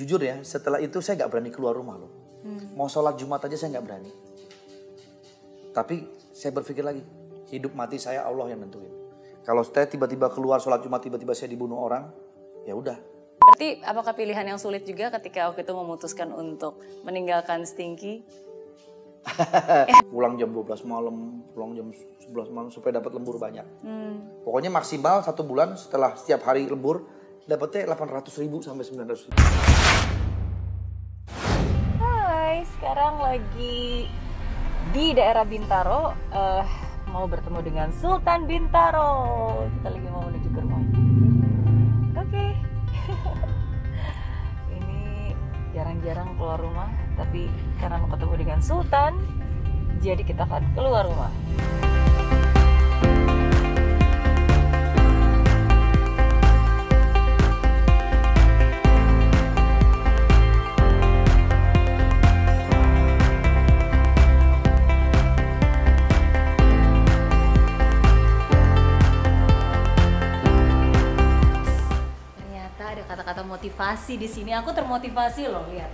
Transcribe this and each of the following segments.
Jujur ya, setelah itu saya nggak berani keluar rumah loh. Hmm. Mau sholat Jumat aja saya nggak berani. Tapi saya berpikir lagi, hidup mati saya Allah yang nentuin. Kalau saya tiba-tiba keluar sholat Jumat, tiba-tiba saya dibunuh orang, ya udah. Berarti apakah pilihan yang sulit juga ketika waktu itu memutuskan untuk meninggalkan Stinky? pulang jam 12 malam, pulang jam 11 malam supaya dapat lembur banyak. Hmm. Pokoknya maksimal satu bulan setelah setiap hari lembur dapatnya 800 ribu sampai 900 ribu sekarang lagi di daerah Bintaro uh, mau bertemu dengan Sultan Bintaro. Kita lagi mau menuju ke rumah Oke. Okay. Ini jarang-jarang keluar rumah, tapi karena mau ketemu dengan Sultan, jadi kita akan keluar rumah. termotivasi di sini. Aku termotivasi loh lihat.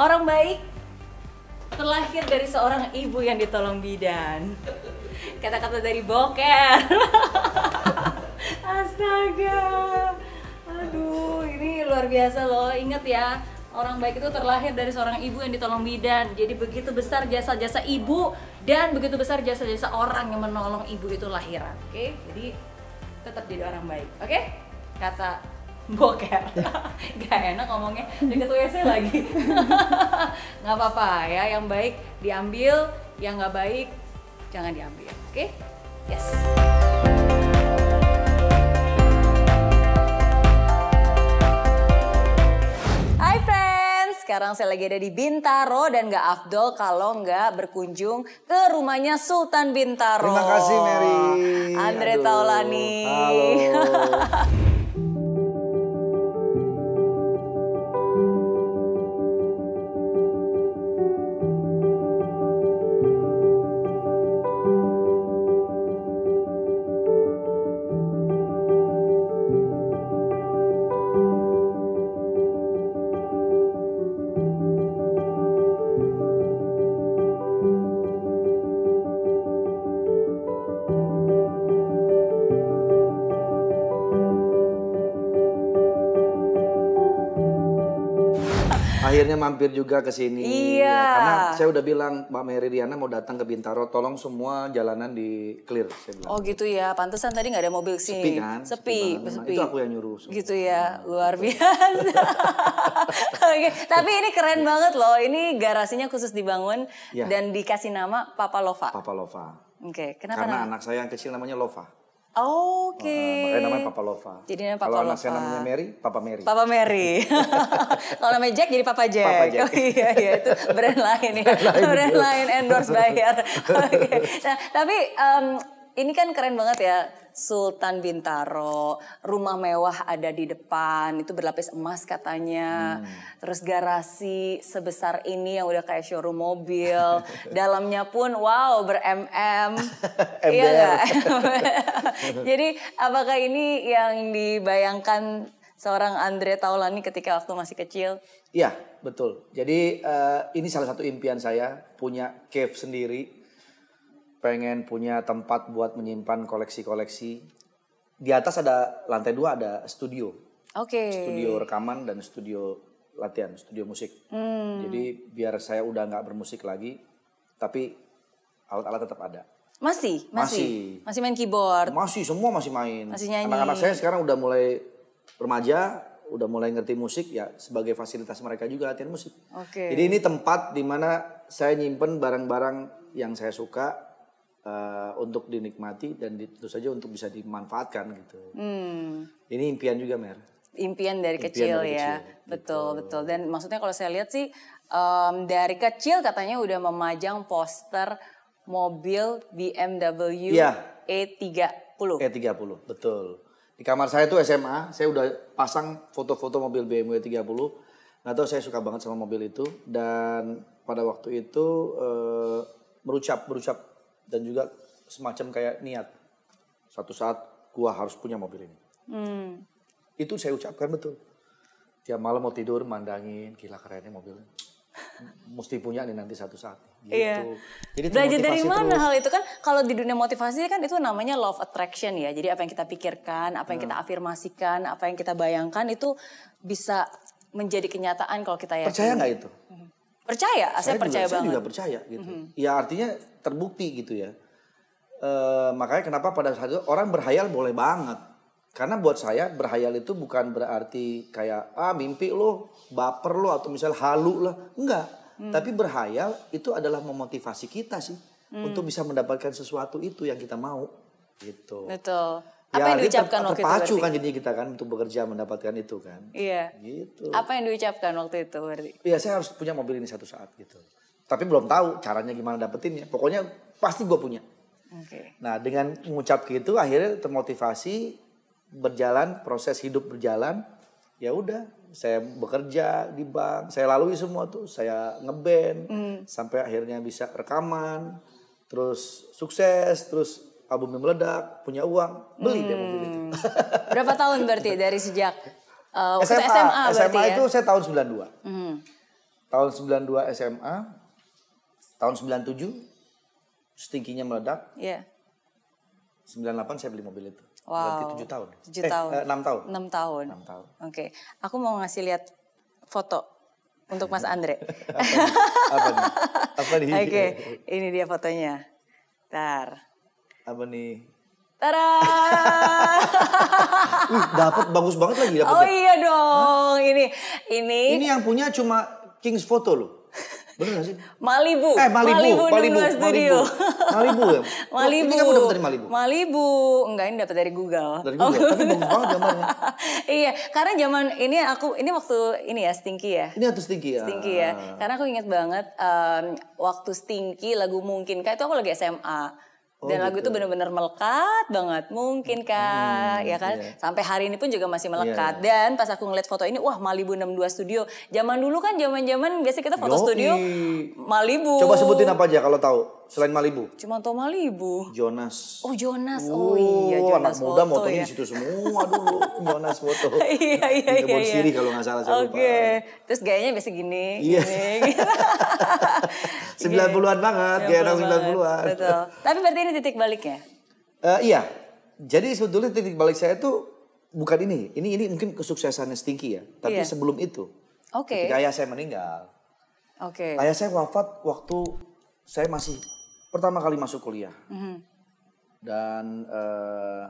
Orang baik terlahir dari seorang ibu yang ditolong bidan. Kata-kata dari Boker. Astaga. Aduh, ini luar biasa loh. Ingat ya, orang baik itu terlahir dari seorang ibu yang ditolong bidan. Jadi begitu besar jasa-jasa ibu dan begitu besar jasa-jasa orang yang menolong ibu itu lahiran. Oke, okay? jadi tetap jadi orang baik. Oke? Okay? Kata boker gak enak ngomongnya deket WC lagi nggak apa-apa ya yang baik diambil yang nggak baik jangan diambil oke okay? yes hi friends, sekarang saya lagi ada di Bintaro dan gak afdol kalau nggak berkunjung ke rumahnya Sultan Bintaro. Terima kasih Mary. Andre Aduh. Taulani. Halo. mampir juga ke sini. Iya. Ya, karena saya udah bilang Mbak Mary Riana mau datang ke Bintaro, tolong semua jalanan di clear. Saya bilang. Oh gitu ya, pantesan tadi nggak ada mobil sih. Sepi kan? Sepi, sepi. Nah, sepi. Itu aku yang nyuruh. Semua. Gitu ya, nah, luar gitu. biasa. Oke, Tapi ini keren banget loh, ini garasinya khusus dibangun ya. dan dikasih nama Papa Lova. Papa Lova. Oke, okay. kenapa? Karena nama? anak saya yang kecil namanya Lova. Oke. Okay. Oh, nah, makanya namanya Papa Lova. Jadi namanya Papa Kalau Lova. Kalau namanya Mary, Papa Mary. Papa Mary. Kalau namanya Jack jadi Papa Jack. Papa Jack. Oh iya iya itu brand lain ya. brand lain endorse bayar. Oke. Okay. Nah, tapi um, ini kan keren banget ya, Sultan Bintaro, rumah mewah ada di depan, itu berlapis emas katanya. Hmm. Terus garasi sebesar ini yang udah kayak showroom mobil, dalamnya pun wow ber-MM. iya Jadi apakah ini yang dibayangkan seorang Andre Taulani ketika waktu masih kecil? Iya, betul. Jadi uh, ini salah satu impian saya, punya cave sendiri pengen punya tempat buat menyimpan koleksi-koleksi. Di atas ada lantai dua ada studio. Oke. Okay. Studio rekaman dan studio latihan, studio musik. Hmm. Jadi biar saya udah nggak bermusik lagi, tapi alat-alat tetap ada. Masih, masih, masih, masih main keyboard. Masih, semua masih main. Masih nyanyi. Anak-anak saya sekarang udah mulai remaja, udah mulai ngerti musik ya sebagai fasilitas mereka juga latihan musik. Oke. Okay. Jadi ini tempat dimana saya nyimpen barang-barang yang saya suka Eh, untuk dinikmati dan tentu saja untuk bisa dimanfaatkan gitu. Hmm. Ini impian juga Mer. Impian dari impian kecil dari ya, kecil, betul gitu. betul. Dan maksudnya kalau saya lihat sih um, dari kecil katanya udah memajang poster mobil BMW ya. E30. E30, betul. Di kamar saya itu SMA, saya udah pasang foto-foto mobil BMW E30. Nah tahu saya suka banget sama mobil itu dan pada waktu itu merucap eh, merucap dan juga semacam kayak niat satu saat gua harus punya mobil ini hmm. itu saya ucapkan betul tiap malam mau tidur mandangin gila kerennya mobilnya mesti punya nih nanti satu saat gitu. Iya. Jadi belajar dari mana terus. hal itu kan kalau di dunia motivasi kan itu namanya love attraction ya. Jadi apa yang kita pikirkan, apa yang hmm. kita afirmasikan, apa yang kita bayangkan itu bisa menjadi kenyataan kalau kita yakin. Percaya nggak itu? Hmm. Percaya, ah, saya, saya percaya juga, banget. Saya juga percaya gitu. Mm -hmm. Ya artinya terbukti gitu ya. E, makanya kenapa pada saat itu orang berhayal boleh banget. Karena buat saya berhayal itu bukan berarti kayak ah mimpi lo, baper lo atau misal halu lah, enggak. Hmm. Tapi berhayal itu adalah memotivasi kita sih hmm. untuk bisa mendapatkan sesuatu itu yang kita mau gitu. Betul. Ya, apa ya, yang diucapkan ter, waktu itu? Terpacu kan jadi kita kan untuk bekerja mendapatkan itu kan. Iya. Gitu. Apa yang diucapkan waktu itu berarti? Iya, saya harus punya mobil ini satu saat gitu. Tapi belum tahu caranya gimana dapetinnya. Pokoknya pasti gue punya. Oke. Okay. Nah, dengan mengucap gitu akhirnya termotivasi berjalan, proses hidup berjalan. Ya udah, saya bekerja di bank, saya lalui semua tuh, saya ngeband mm. sampai akhirnya bisa rekaman, terus sukses, terus albumnya meledak, punya uang, beli hmm. deh mobil itu. Hmm. Berapa tahun berarti dari sejak uh, SMA, waktu SMA, berarti SMA ya? itu ya? saya tahun 92. Hmm. Tahun 92 SMA, tahun 97 stinkinya meledak. Iya. Yeah. 98 saya beli mobil itu. Wow. Berarti 7 tahun. 7 eh, tahun. 6 eh, tahun. 6 tahun. 6 tahun. Oke. Okay. Aku mau ngasih lihat foto untuk Mas Andre. apa nih? Apa nih? Oke, okay. ini dia fotonya. Bentar. Apa nih? Tada! dapat bagus banget lagi dapetnya. Oh iya dong. Hah? Ini ini Ini yang punya cuma Kings Photo loh. Bener gak sih? Malibu. Eh, Malibu. Malibu, Malibu, Malibu. Studio. Malibu. Malibu ya? Malibu. Ini kamu dapat dari Malibu? Malibu. Enggak, ini dapat dari Google. Dari Google. Oh, Tapi bagus banget gambarnya. iya, karena zaman ini aku, ini waktu ini ya, Stinky ya? Ini waktu Stinky ya. Stinky ya. Karena aku ingat banget um, waktu Stinky lagu Mungkin. Mungkinkah itu aku lagi SMA. Oh, Dan gitu. lagu itu gitu. benar-benar melekat banget, mungkin kak, hmm, ya kan? Yeah. Sampai hari ini pun juga masih melekat. Yeah. Iya. Dan pas aku ngeliat foto ini, wah Malibu 62 Studio. Zaman dulu kan, zaman-zaman biasa kita foto Yoi. studio Malibu. Coba sebutin apa aja kalau tahu. Selain Malibu. Cuma tau Malibu. Jonas. Oh Jonas. Oh, uh, iya Jonas anak muda foto, motonya ya. di situ semua dulu. Jonas foto. iya iya iya. Kebon iya. siri kalau nggak salah saya Oke. Okay. Terus gayanya biasa gini. Iya. Sembilan puluhan banget, gaya anak sembilan puluhan. Betul. Tapi berarti ini titik baliknya? Uh, iya. Jadi sebetulnya titik balik saya itu bukan ini. Ini ini mungkin kesuksesannya Stinky ya. Tapi iya. sebelum itu. Oke. Okay. Ketika ayah saya meninggal. Oke. Okay. Ayah saya wafat waktu saya masih pertama kali masuk kuliah mm-hmm. dan uh,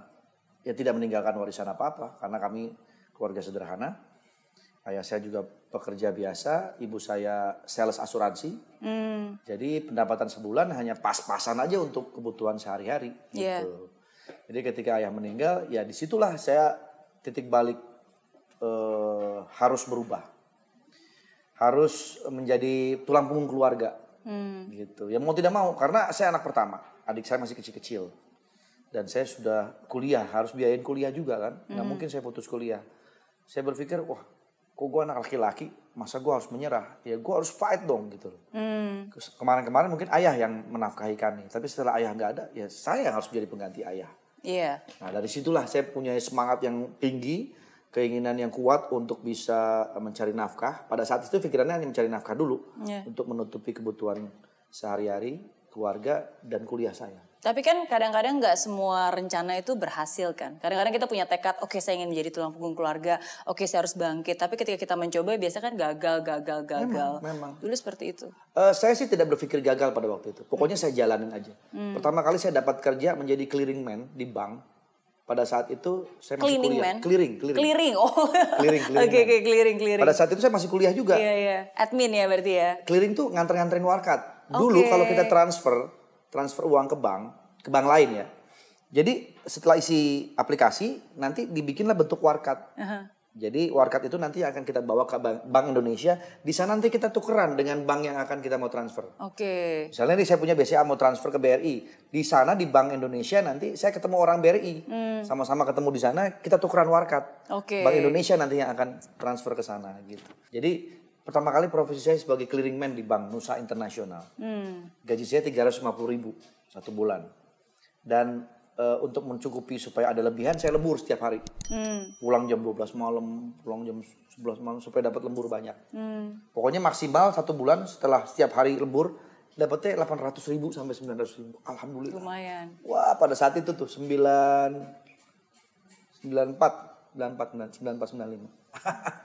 ya tidak meninggalkan warisan apa apa karena kami keluarga sederhana ayah saya juga pekerja biasa ibu saya sales asuransi mm. jadi pendapatan sebulan hanya pas-pasan aja untuk kebutuhan sehari-hari gitu. yeah. jadi ketika ayah meninggal ya disitulah saya titik balik uh, harus berubah harus menjadi tulang punggung keluarga Hmm. Gitu. Ya mau tidak mau karena saya anak pertama. Adik saya masih kecil-kecil. Dan saya sudah kuliah, harus biayain kuliah juga kan. Hmm. Nggak mungkin saya putus kuliah. Saya berpikir, wah kok gue anak laki-laki, masa gue harus menyerah? Ya gue harus fight dong gitu loh. Hmm. Kemarin-kemarin mungkin ayah yang menafkahi kami. Tapi setelah ayah nggak ada, ya saya yang harus jadi pengganti ayah. Iya. Yeah. Nah dari situlah saya punya semangat yang tinggi keinginan yang kuat untuk bisa eh, mencari nafkah. Pada saat itu pikirannya hanya mencari nafkah dulu yeah. untuk menutupi kebutuhan sehari-hari, keluarga dan kuliah saya. Tapi kan kadang-kadang nggak semua rencana itu berhasil kan. Kadang-kadang kita punya tekad, oke okay, saya ingin menjadi tulang punggung keluarga, oke okay, saya harus bangkit. Tapi ketika kita mencoba biasa kan gagal, gagal, gagal. Memang, memang. Dulu seperti itu. Uh, saya sih tidak berpikir gagal pada waktu itu. Pokoknya hmm. saya jalanin aja. Hmm. Pertama kali saya dapat kerja menjadi clearing man di bank pada saat itu saya masih Cleaning, kuliah. Man. Clearing, clearing. Clearing. Oh. clearing, clearing. Oke, okay, okay, clearing, clearing. Pada saat itu saya masih kuliah juga. Iya, yeah, iya. Yeah. Admin ya berarti ya. Clearing tuh nganter-nganterin warkat. Dulu okay. kalau kita transfer, transfer uang ke bank, ke bank lain ya. Jadi setelah isi aplikasi, nanti dibikinlah bentuk warkat. Uh -huh. Jadi warkat itu nanti akan kita bawa ke Bank, bank Indonesia. Di sana nanti kita tukeran dengan bank yang akan kita mau transfer. Oke. Okay. Misalnya nih saya punya BCA mau transfer ke BRI. Di sana di Bank Indonesia nanti saya ketemu orang BRI. sama hmm. Sama-sama ketemu di sana kita tukeran warkat. Oke. Okay. Bank Indonesia nanti yang akan transfer ke sana gitu. Jadi pertama kali profesi saya sebagai clearing man di Bank Nusa Internasional. Hmm. Gaji saya 350 ribu satu bulan. Dan uh, untuk mencukupi supaya ada lebihan saya lembur setiap hari. Hmm. Pulang jam 12 malam, pulang jam 11 malam supaya dapat lembur banyak. Hmm. Pokoknya maksimal satu bulan setelah setiap hari lembur dapatnya 800 ribu sampai 900 ribu. Alhamdulillah. Lumayan. Wah pada saat itu tuh 9, 94, 94, 94, 95. gitu.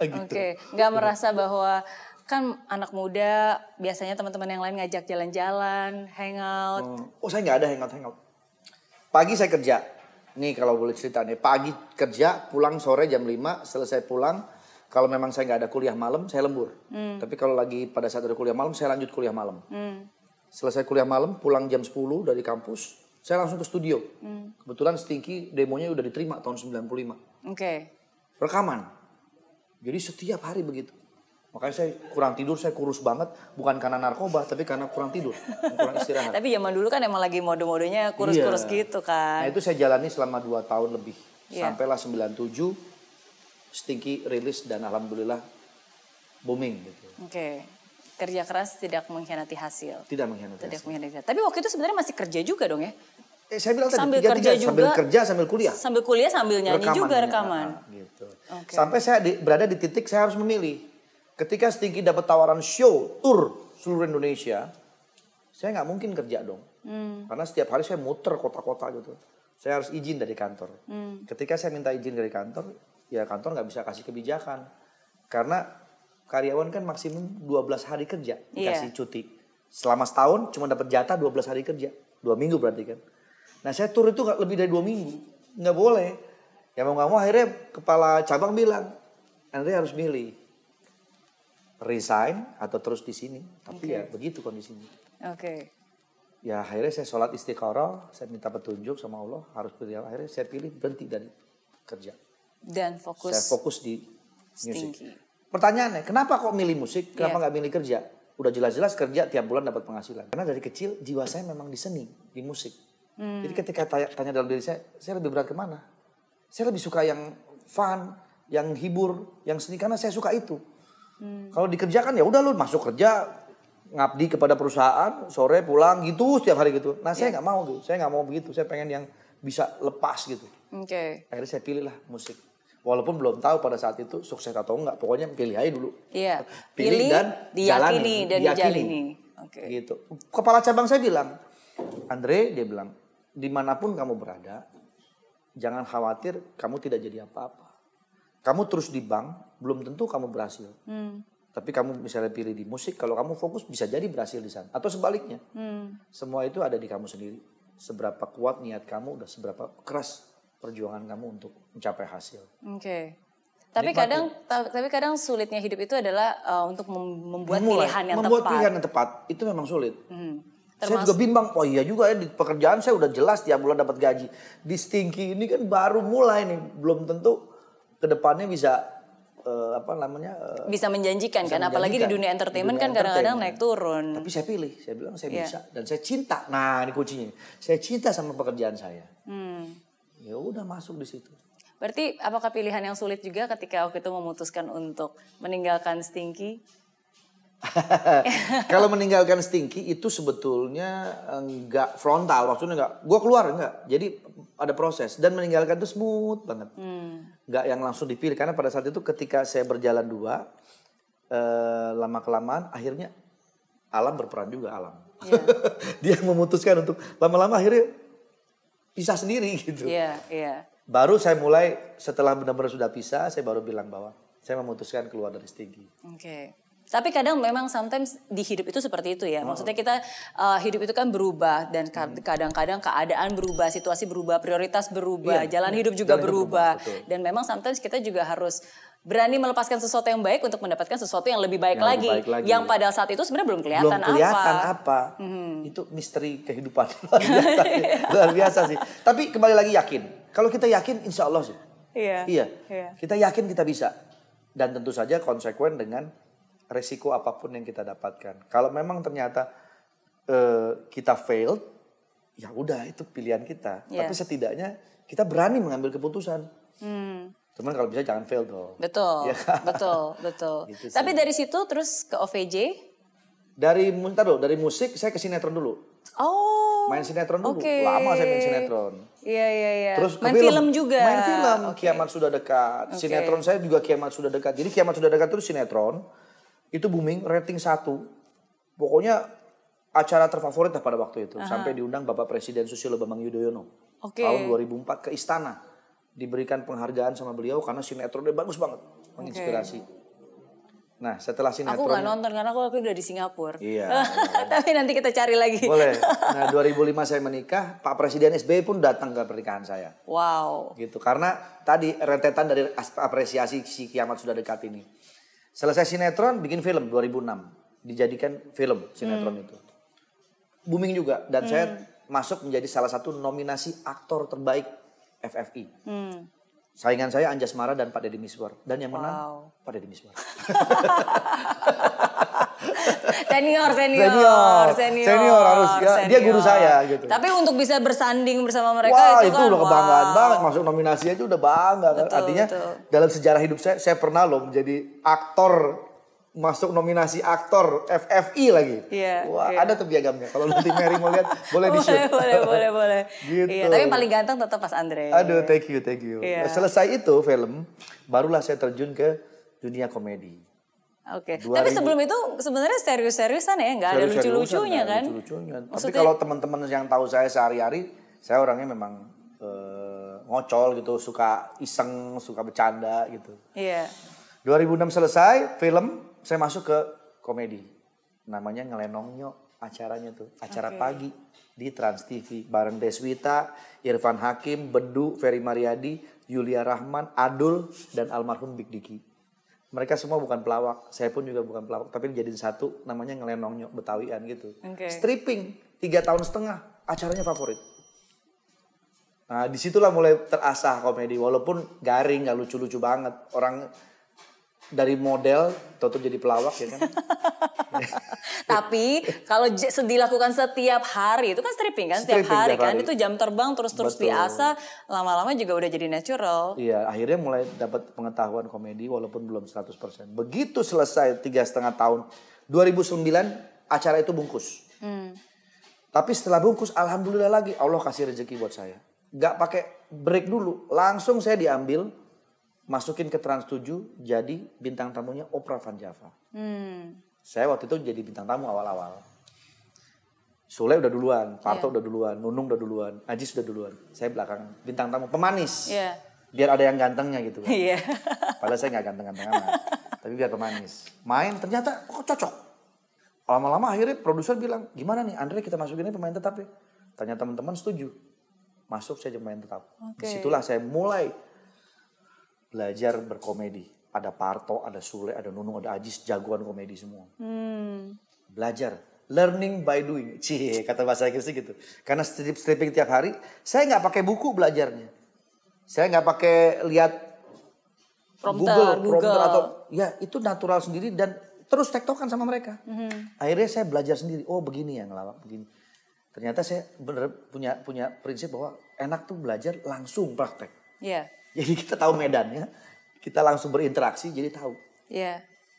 Oke, okay. nggak merasa bahwa kan anak muda biasanya teman-teman yang lain ngajak jalan-jalan, hangout. Oh, oh saya nggak ada hangout hangout. Pagi saya kerja. Nih kalau boleh cerita nih. Pagi kerja, pulang sore jam 5, selesai pulang. Kalau memang saya nggak ada kuliah malam, saya lembur. Hmm. Tapi kalau lagi pada saat ada kuliah malam, saya lanjut kuliah malam. Hmm. Selesai kuliah malam, pulang jam 10 dari kampus, saya langsung ke studio. Hmm. Kebetulan Stinky demonya udah diterima tahun 95. Oke. Okay. Rekaman. Jadi setiap hari begitu. Makanya saya kurang tidur, saya kurus banget. Bukan karena narkoba, tapi karena kurang tidur, kurang istirahat. tapi zaman dulu kan emang lagi mode-modenya kurus-kurus iya. gitu kan. Nah itu saya jalani selama 2 tahun lebih. Yeah. Sampailah 97, Stinky rilis dan alhamdulillah booming gitu. Oke. Okay. Kerja keras tidak mengkhianati hasil. Tidak mengkhianati tidak hasil. Mengkhianati. Tapi waktu itu sebenarnya masih kerja juga dong ya? Eh, saya bilang sambil kerja tiga, juga, sambil kerja sambil kuliah. Sambil kuliah sambil nyanyi rekaman, juga rekaman. Nyanyi, gitu. Okay. Sampai saya di, berada di titik saya harus memilih Ketika Stinky dapat tawaran show, tour seluruh Indonesia, saya nggak mungkin kerja dong. Hmm. Karena setiap hari saya muter kota-kota gitu. Saya harus izin dari kantor. Hmm. Ketika saya minta izin dari kantor, ya kantor nggak bisa kasih kebijakan. Karena karyawan kan maksimum 12 hari kerja iya. dikasih yeah. cuti. Selama setahun cuma dapat jatah 12 hari kerja. Dua minggu berarti kan. Nah saya tur itu lebih dari dua minggu. Nggak boleh. Ya mau nggak mau akhirnya kepala cabang bilang, Andre harus milih resign atau terus di sini. Tapi okay. ya begitu kondisinya. Oke. Okay. Ya akhirnya saya sholat istiqoroh, saya minta petunjuk sama Allah, harus beliau. Akhirnya saya pilih berhenti dari kerja. Dan fokus. Saya fokus di musik. Pertanyaannya, kenapa kok milih musik? Kenapa iya. nggak yeah. milih kerja? Udah jelas-jelas kerja tiap bulan dapat penghasilan. Karena dari kecil jiwa saya memang di seni, di musik. Hmm. Jadi ketika tanya, tanya dalam diri saya, saya lebih berat kemana? Saya lebih suka yang fun, yang hibur, yang seni karena saya suka itu. Hmm. Kalau dikerjakan ya udah lu masuk kerja ngabdi kepada perusahaan, sore pulang gitu setiap hari gitu. Nah, saya ya. nggak yeah. mau gitu. Saya nggak mau begitu. Saya pengen yang bisa lepas gitu. Oke. Okay. Akhirnya saya pilihlah musik. Walaupun belum tahu pada saat itu sukses atau enggak, pokoknya pilih aja dulu. Iya. Yeah. Pilih, pilih dan diyakini jalani, dan dijalani. Oke. Okay. Gitu. Kepala cabang saya bilang, "Andre," dia bilang, "dimanapun kamu berada, jangan khawatir kamu tidak jadi apa-apa." kamu terus di bank belum tentu kamu berhasil. Hmm. Tapi kamu misalnya pilih di musik, kalau kamu fokus bisa jadi berhasil di sana. Atau sebaliknya, hmm. semua itu ada di kamu sendiri. Seberapa kuat niat kamu, udah seberapa keras perjuangan kamu untuk mencapai hasil. Oke. Okay. Tapi Nikmati. kadang, tapi kadang sulitnya hidup itu adalah uh, untuk membuat Memulai, pilihan yang membuat tepat. Membuat pilihan yang tepat itu memang sulit. Hmm. Saya juga bimbang, oh iya juga ya di pekerjaan saya udah jelas tiap bulan dapat gaji. Di stinky ini kan baru mulai nih, belum tentu kedepannya bisa uh, apa namanya uh, bisa menjanjikan bisa kan menjanjikan. apalagi di dunia entertainment di dunia kan kadang-kadang naik turun tapi saya pilih saya bilang saya yeah. bisa dan saya cinta nah ini kuncinya saya cinta sama pekerjaan saya hmm. ya udah masuk di situ berarti apakah pilihan yang sulit juga ketika waktu itu memutuskan untuk meninggalkan Stinky kalau meninggalkan stinky itu sebetulnya enggak eh, frontal maksudnya enggak gue keluar enggak jadi ada proses dan meninggalkan itu smooth banget hmm. enggak yang langsung dipilih karena pada saat itu ketika saya berjalan dua eh, lama kelamaan akhirnya alam berperan juga alam yeah. dia memutuskan untuk lama-lama akhirnya pisah sendiri gitu yeah, yeah. baru saya mulai setelah benar-benar sudah pisah saya baru bilang bahwa saya memutuskan keluar dari stinky oke okay tapi kadang memang sometimes di hidup itu seperti itu ya. Maksudnya kita uh, hidup itu kan berubah dan hmm. kadang-kadang keadaan berubah, situasi berubah, prioritas berubah, iya, jalan iya, hidup juga jalan berubah. berubah dan memang sometimes kita juga harus berani melepaskan sesuatu yang baik untuk mendapatkan sesuatu yang lebih baik, yang lagi, lebih baik lagi. Yang pada saat itu sebenarnya belum kelihatan, belum kelihatan apa. apa. Hmm. Itu misteri kehidupan. Luar biasa, biasa sih. Tapi kembali lagi yakin. Kalau kita yakin insya Allah sih. Iya. Iya. iya. Kita yakin kita bisa. Dan tentu saja konsekuen dengan resiko apapun yang kita dapatkan. Kalau memang ternyata uh, kita failed, ya udah itu pilihan kita. Yeah. Tapi setidaknya kita berani mengambil keputusan. Hmm. Cuman kalau bisa jangan fail dong. Betul, ya. betul, betul. Gitu Tapi dari situ terus ke OVJ? Dari, ntar dulu, dari musik saya ke sinetron dulu. Oh. Main sinetron dulu. Okay. Lama saya main sinetron. Iya, iya, iya. Terus main film, film juga. Main film, okay. kiamat sudah dekat. Okay. Sinetron saya juga kiamat sudah dekat. Jadi kiamat sudah dekat terus sinetron itu booming rating satu pokoknya acara terfavorit pada waktu itu Aha. sampai diundang Bapak Presiden Susilo Bambang Yudhoyono okay. tahun 2004 ke istana diberikan penghargaan sama beliau karena sinetronnya bagus banget menginspirasi okay. Nah setelah sinetron. Aku gak nonton karena aku, aku udah di Singapura. Iya. Tapi nanti kita cari lagi. Boleh. Nah 2005 saya menikah, Pak Presiden SBY pun datang ke pernikahan saya. Wow. Gitu karena tadi rentetan dari apresiasi si kiamat sudah dekat ini. Selesai sinetron bikin film 2006, dijadikan film sinetron hmm. itu. Booming juga dan hmm. saya masuk menjadi salah satu nominasi aktor terbaik FFI. Hmm. Saingan saya Anjas Mara dan Pak Deddy Miswar dan yang menang wow. Pak Deddy Miswar. senior, senior, senior, senior, senior harus ya, senior. dia guru saya gitu. Tapi untuk bisa bersanding bersama mereka Wah, itu, itu kan, udah kebanggaan wow. banget masuk nominasi aja udah bangga kan. Artinya betul. dalam sejarah hidup saya saya pernah loh menjadi aktor masuk nominasi aktor FFI lagi. Iya. Wah, iya. ada tuh piagamnya. Kalau nanti Mary mau lihat, boleh di shoot. boleh, boleh, boleh. Iya, gitu. Iya, tapi yang paling ganteng tetap pas Andre. Aduh, thank you, thank you. Iya. Selesai itu film, barulah saya terjun ke dunia komedi. Oke. Okay. Tapi sebelum itu sebenarnya serius-seriusan ya, nggak serius ada lucu-lucunya kan? Lucu Maksudnya... Tapi kalau teman-teman yang tahu saya sehari-hari, saya orangnya memang eh, ngocol gitu, suka iseng, suka bercanda gitu. Iya. Yeah. 2006 selesai, film saya masuk ke komedi. Namanya Ngelenongnya acaranya tuh, acara okay. pagi di Trans TV bareng Deswita, Irfan Hakim, Bedu, Ferry Mariadi, Yulia Rahman, Adul dan almarhum Big Diki mereka semua bukan pelawak, saya pun juga bukan pelawak, tapi jadi satu namanya ngelenongnya Betawian gitu. Okay. Stripping tiga tahun setengah acaranya favorit. Nah disitulah mulai terasah komedi, walaupun garing gak lucu-lucu banget. Orang dari model tentu jadi pelawak ya kan. Tapi kalau dilakukan setiap hari itu kan stripping kan setiap stripping hari, kan itu jam terbang terus-terus diasa lama-lama juga udah jadi natural. Iya akhirnya mulai dapat pengetahuan komedi walaupun belum 100%. Begitu selesai tiga setengah tahun 2009 acara itu bungkus. Hmm. Tapi setelah bungkus alhamdulillah lagi Allah kasih rezeki buat saya. Gak pakai break dulu langsung saya diambil masukin ke Trans 7 jadi bintang tamunya Oprah Van Java. Hmm. Saya waktu itu jadi bintang tamu awal-awal. Sule udah duluan, Parto yeah. udah duluan, Nunung udah duluan, Ajis udah duluan. Saya belakang bintang tamu pemanis. Yeah. Biar ada yang gantengnya gitu. Kan. Yeah. Padahal saya nggak ganteng-ganteng amat. tapi biar pemanis. Main ternyata oh, cocok. Lama-lama akhirnya produser bilang, gimana nih Andre kita masukinnya pemain tetap ya? Tanya teman-teman setuju. Masuk saya pemain tetap. Okay. Disitulah saya mulai belajar berkomedi. Ada Parto, ada Sule, ada Nunung, ada Ajis, jagoan komedi semua. Hmm. Belajar, learning by doing. Cie, kata bahasa Inggrisnya gitu. Karena strip stripping tiap hari, saya nggak pakai buku belajarnya. Saya nggak pakai lihat prompter, Google, Google, prompter atau ya itu natural sendiri dan terus tektokan sama mereka. Mm-hmm. Akhirnya saya belajar sendiri. Oh begini ya ngelawak begini. Ternyata saya bener punya punya prinsip bahwa enak tuh belajar langsung praktek. Iya. Yeah Jadi kita tahu medannya, kita langsung berinteraksi jadi tahu. Iya. Yeah.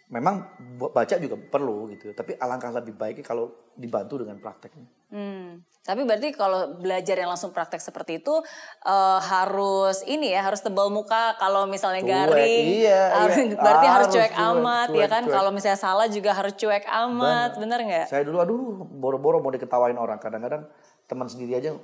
Memang baca juga perlu gitu, tapi alangkah lebih baiknya kalau dibantu dengan prakteknya. Hmm. Tapi berarti kalau belajar yang langsung praktek seperti itu uh, harus ini ya, harus tebal muka kalau misalnya cuek, garing. Iya, iya. harus, iya. Berarti harus, cuek, cuek amat ya cuek, ya kan? Kalau misalnya salah juga harus cuek amat, bener nggak? Saya dulu aduh boro-boro mau diketawain orang. Kadang-kadang teman sendiri aja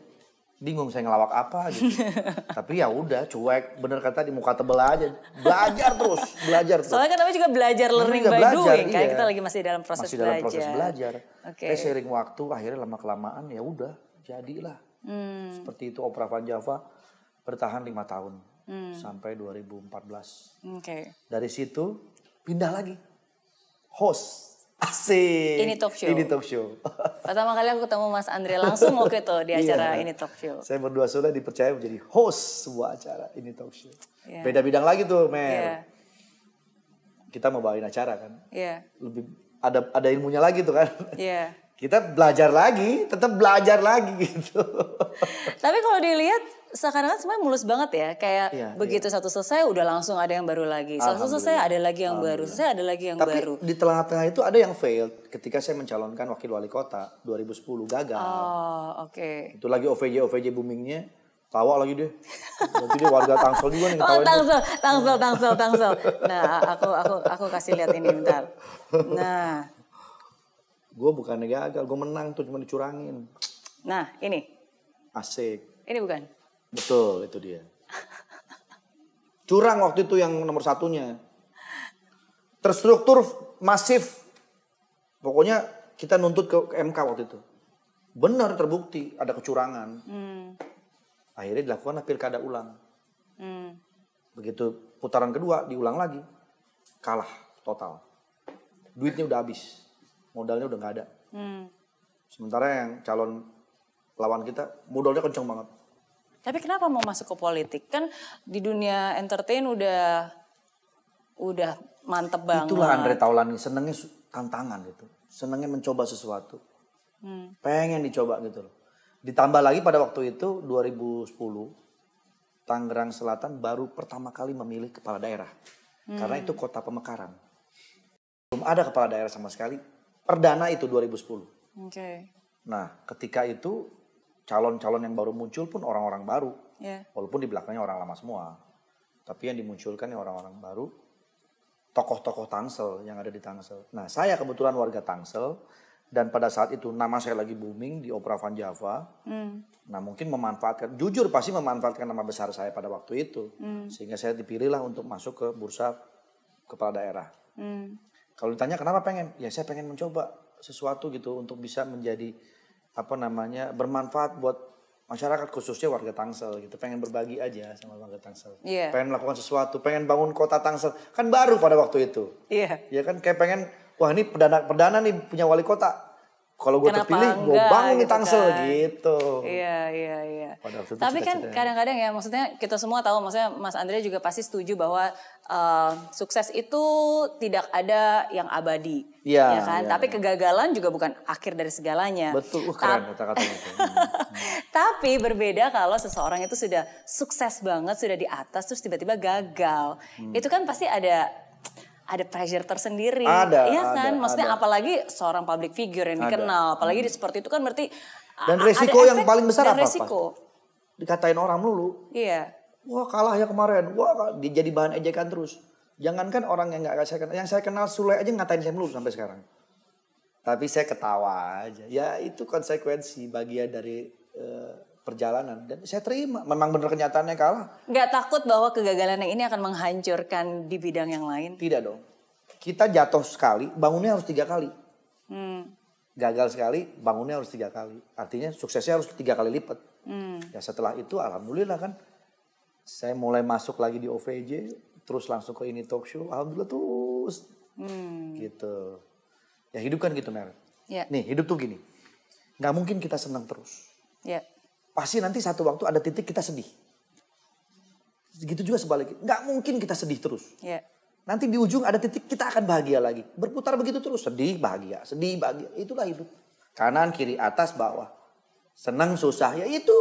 bingung saya ngelawak apa gitu. Tapi ya udah cuek, bener kata di muka tebel aja. Belajar terus, belajar terus. Soalnya kan namanya juga belajar learning by belajar, doing kan? iya. kan kita lagi masih dalam proses masih belajar. Masih dalam proses belajar. Okay. Saya sharing waktu, akhirnya lama kelamaan ya udah jadilah. Hmm. Seperti itu Opera Van Java bertahan lima tahun hmm. sampai 2014. Oke. Okay. Dari situ pindah lagi host Asik. Ini talk show. Ini talk show. Pertama kali aku ketemu Mas Andre langsung waktu itu di iya. acara yeah. ini talk show. Saya berdua sudah dipercaya menjadi host sebuah acara ini talk show. Yeah. Beda bidang lagi tuh, Mer. Yeah. Kita mau bawain acara kan. Iya. Yeah. Lebih ada ada ilmunya lagi tuh kan. Iya. Yeah. Kita belajar lagi, tetap belajar lagi gitu. Tapi kalau dilihat sekarang kan semuanya mulus banget ya kayak ya, begitu ya. satu selesai udah langsung ada yang baru lagi satu selesai ada lagi yang baru selesai ada lagi yang tapi baru di tengah-tengah itu ada yang fail ketika saya mencalonkan wakil wali kota 2010 gagal oh oke okay. itu lagi OVJ OVJ boomingnya tawa lagi deh nanti dia warga Tangsel juga nih oh, Tangsel Tangsel Tangsel Tangsel nah aku aku aku kasih lihat ini bentar nah gue bukan gagal gue menang tuh cuma dicurangin nah ini asik ini bukan Betul, itu dia. Curang waktu itu yang nomor satunya. Terstruktur masif. Pokoknya kita nuntut ke MK waktu itu. Benar terbukti ada kecurangan. Hmm. Akhirnya dilakukan pilkada ulang. Hmm. Begitu putaran kedua diulang lagi. Kalah total. Duitnya udah habis. Modalnya udah gak ada. Hmm. Sementara yang calon lawan kita modalnya kencang banget tapi kenapa mau masuk ke politik? Kan di dunia entertain udah udah mantep banget. Itulah Andre Taulani senengnya tantangan gitu. Senengnya mencoba sesuatu. Hmm. Pengen dicoba gitu loh. Ditambah lagi pada waktu itu 2010 Tangerang Selatan baru pertama kali memilih kepala daerah. Hmm. Karena itu kota pemekaran. Belum ada kepala daerah sama sekali. Perdana itu 2010. Oke. Okay. Nah, ketika itu calon-calon yang baru muncul pun orang-orang baru. Yeah. Walaupun di belakangnya orang lama semua. Tapi yang dimunculkan ya orang-orang baru. Tokoh-tokoh Tangsel yang ada di Tangsel. Nah saya kebetulan warga Tangsel. Dan pada saat itu nama saya lagi booming di Opera Van Java. Mm. Nah mungkin memanfaatkan, jujur pasti memanfaatkan nama besar saya pada waktu itu. Mm. Sehingga saya dipilihlah untuk masuk ke bursa kepala daerah. Mm. Kalau ditanya kenapa pengen, ya saya pengen mencoba sesuatu gitu untuk bisa menjadi apa namanya bermanfaat buat masyarakat khususnya warga Tangsel gitu pengen berbagi aja sama warga Tangsel yeah. pengen melakukan sesuatu pengen bangun kota Tangsel kan baru pada waktu itu iya yeah. ya kan kayak pengen wah ini perdana perdana nih punya wali kota kalau gue terpilih gue bangun gitu Tangsel kan. gitu. Iya iya iya. Tapi kan kadang-kadang ya maksudnya kita semua tahu maksudnya Mas Andre juga pasti setuju bahwa uh, sukses itu tidak ada yang abadi. Iya. Ya kan? Ya, Tapi ya. kegagalan juga bukan akhir dari segalanya. Betul. Uh, keren kata-kata. Hmm, hmm. Tapi berbeda kalau seseorang itu sudah sukses banget, sudah di atas terus tiba-tiba gagal. Hmm. Itu kan pasti ada ada pressure tersendiri. Ada. Iya kan? Ada, Maksudnya ada. apalagi seorang public figure yang dikenal, apalagi di hmm. seperti itu kan berarti dan resiko yang paling besar dan apa? Resiko. Dikatain orang dulu. Iya. Wah kalah ya kemarin. Wah jadi bahan ejekan terus. Jangankan orang yang nggak saya kenal, yang saya kenal Sule aja ngatain saya mulu sampai sekarang. Tapi saya ketawa aja. Ya itu konsekuensi bagian dari uh, perjalanan dan saya terima memang benar kenyataannya kalah nggak takut bahwa kegagalan yang ini akan menghancurkan di bidang yang lain tidak dong kita jatuh sekali bangunnya harus tiga kali hmm. gagal sekali bangunnya harus tiga kali artinya suksesnya harus tiga kali lipat hmm. ya setelah itu alhamdulillah kan saya mulai masuk lagi di OVJ terus langsung ke ini talk show alhamdulillah terus hmm. gitu ya hidup kan gitu Mer ya. nih hidup tuh gini nggak mungkin kita senang terus. ya. Pasti nanti satu waktu ada titik kita sedih. Gitu juga sebaliknya. Nggak mungkin kita sedih terus. Ya. Nanti di ujung ada titik kita akan bahagia lagi. Berputar begitu terus. Sedih, bahagia. Sedih, bahagia. Itulah hidup. Kanan, kiri, atas, bawah. Senang, susah. Ya itu.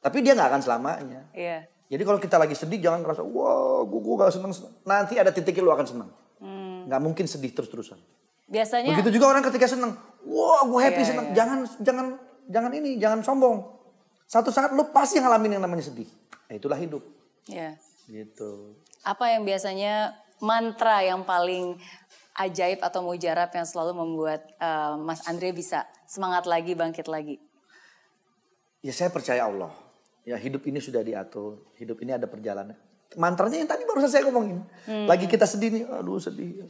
Tapi dia nggak akan selamanya. Iya. Jadi kalau kita lagi sedih jangan ngerasa, wah wow, gue, gak senang. Nanti ada titiknya lu akan seneng. Hmm. mungkin sedih terus-terusan. Biasanya. Begitu juga orang ketika senang. wah wow, gue happy iya, seneng. Iya. Jangan, jangan, jangan ini, jangan sombong. Satu saat lu pasti ngalamin yang namanya sedih. Nah, itulah hidup. Ya, Gitu. Apa yang biasanya mantra yang paling ajaib atau mujarab yang selalu membuat uh, Mas Andre bisa semangat lagi, bangkit lagi? Ya saya percaya Allah. Ya hidup ini sudah diatur, hidup ini ada perjalanan. Mantranya yang tadi saja saya ngomongin. Hmm. Lagi kita sedih nih, aduh sedih.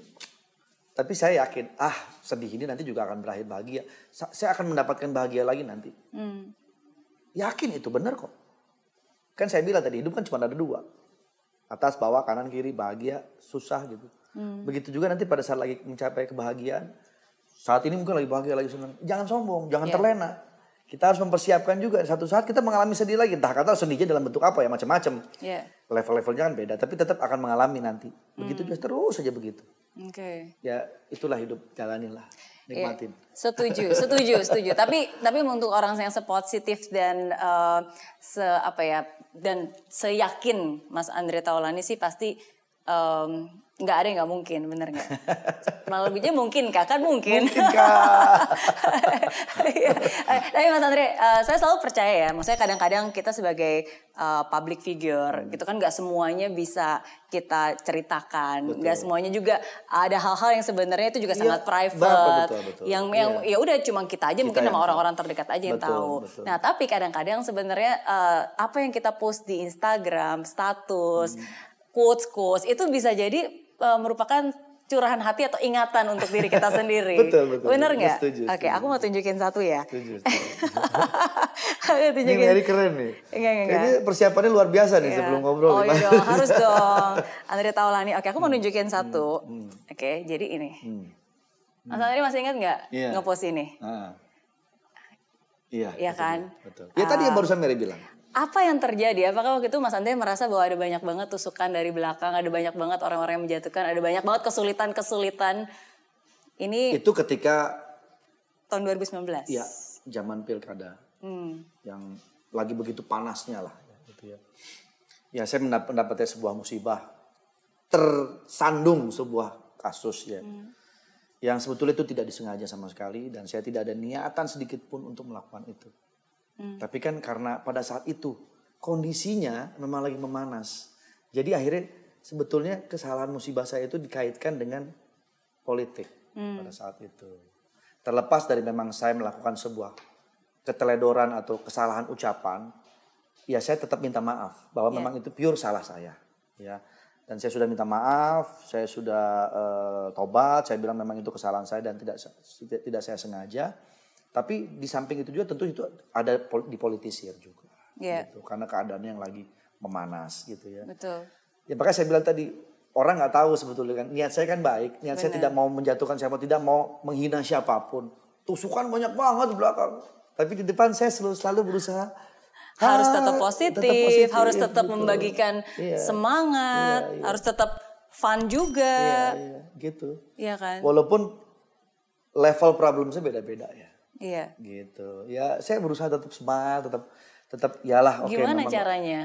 Tapi saya yakin, ah sedih ini nanti juga akan berakhir bahagia. Saya akan mendapatkan bahagia lagi nanti. Hmm. Yakin itu benar kok. Kan saya bilang tadi hidup kan cuma ada dua. Atas, bawah, kanan, kiri, bahagia, susah gitu. Hmm. Begitu juga nanti pada saat lagi mencapai kebahagiaan, saat ini mungkin lagi bahagia, lagi senang. Jangan sombong, jangan yeah. terlena. Kita harus mempersiapkan juga satu saat kita mengalami sedih lagi. Entah kata sedihnya dalam bentuk apa ya, macam-macam. Yeah. Level-levelnya kan beda, tapi tetap akan mengalami nanti. Begitu hmm. juga terus saja begitu. Oke. Okay. Ya itulah hidup, jalanilah. Iya, nikmatin. Ya, setuju, setuju, setuju. tapi tapi untuk orang yang sepositif dan uh, se apa ya dan seyakin Mas Andre Taulani sih pasti um, Nggak ada yang nggak mungkin, bener nggak? Malah lebihnya mungkin kak, kan mungkin. Mungkin kak. Iya. Tapi Mas Andre, uh, saya selalu percaya ya. Maksudnya kadang-kadang kita sebagai uh, public figure, gitu kan nggak semuanya bisa kita ceritakan. Nggak semuanya juga ada hal-hal yang sebenarnya itu juga ya, sangat private. Betul, betul, betul. Yang iya. yang ya udah cuma kita aja, kita mungkin sama orang-orang terdekat aja betul, yang tahu. Betul. Nah tapi kadang-kadang sebenarnya uh, apa yang kita post di Instagram, status. Hmm quotes-quotes itu bisa jadi uh, merupakan curahan hati atau ingatan untuk diri kita sendiri. betul, betul. Bener nggak? Oke, okay, aku mau tunjukin satu ya. Setuju. tunjukin. Ini Mary keren nih. Enggak, enggak, Ini persiapannya luar biasa nih yeah. sebelum ngobrol. Oh iya dong, harus dong. Andrea Taulani. Oke, okay, aku mau hmm, nunjukin hmm, satu. Hmm. Oke, okay, jadi ini. Hmm. Mas Andre masih ingat nggak yeah. ngepost ini? Ah. Iya. Iya kan? Betul. Ya tadi yang ah. barusan Mary bilang apa yang terjadi? Apakah waktu itu Mas Andre merasa bahwa ada banyak banget tusukan dari belakang, ada banyak banget orang-orang yang menjatuhkan, ada banyak banget kesulitan-kesulitan? Ini Itu ketika tahun 2019. Iya, zaman pilkada. Hmm. Yang lagi begitu panasnya lah gitu ya. Ya, saya mendapatkan sebuah musibah tersandung sebuah kasus ya. Hmm. Yang sebetulnya itu tidak disengaja sama sekali dan saya tidak ada niatan sedikit pun untuk melakukan itu Hmm. Tapi kan karena pada saat itu kondisinya memang lagi memanas. Jadi akhirnya sebetulnya kesalahan musibah saya itu dikaitkan dengan politik hmm. pada saat itu. Terlepas dari memang saya melakukan sebuah keteledoran atau kesalahan ucapan, ya saya tetap minta maaf bahwa yeah. memang itu pure salah saya, ya. Dan saya sudah minta maaf, saya sudah uh, tobat, saya bilang memang itu kesalahan saya dan tidak, tidak saya sengaja tapi di samping itu juga tentu itu ada dipolitisir juga. Yeah. Gitu. Karena keadaannya yang lagi memanas gitu ya. Betul. Ya makanya saya bilang tadi orang nggak tahu sebetulnya kan niat saya kan baik, niat Bener. saya tidak mau menjatuhkan siapa, tidak mau menghina siapapun. Tusukan banyak banget di belakang. Tapi di depan saya selalu selalu berusaha harus tetap positif, tetap positif harus tetap gitu. membagikan yeah. semangat, yeah, yeah. harus tetap fun juga. Iya, iya. gitu. Iya kan? Walaupun level problem saya beda-beda ya. Iya. Gitu. Ya saya berusaha tetap semangat, tetap tetap yalah oke. Okay, Gimana caranya?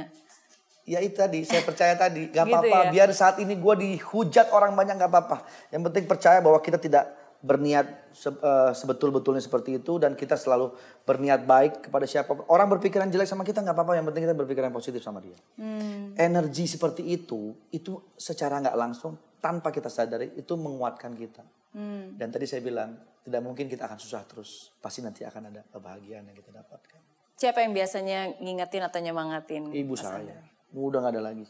Ya itu tadi, saya percaya tadi. Gak gitu apa-apa, gitu ya? biar saat ini gue dihujat orang banyak gak apa-apa. Yang penting percaya bahwa kita tidak berniat se, uh, sebetul-betulnya seperti itu dan kita selalu berniat baik kepada siapa orang berpikiran jelek sama kita gak apa-apa yang penting kita berpikiran positif sama dia hmm. energi seperti itu itu secara gak langsung tanpa kita sadari itu menguatkan kita hmm. dan tadi saya bilang tidak mungkin kita akan susah terus. Pasti nanti akan ada kebahagiaan yang kita dapatkan. Siapa yang biasanya ngingetin atau nyemangatin? Ibu saya. saya. Udah nggak ada lagi.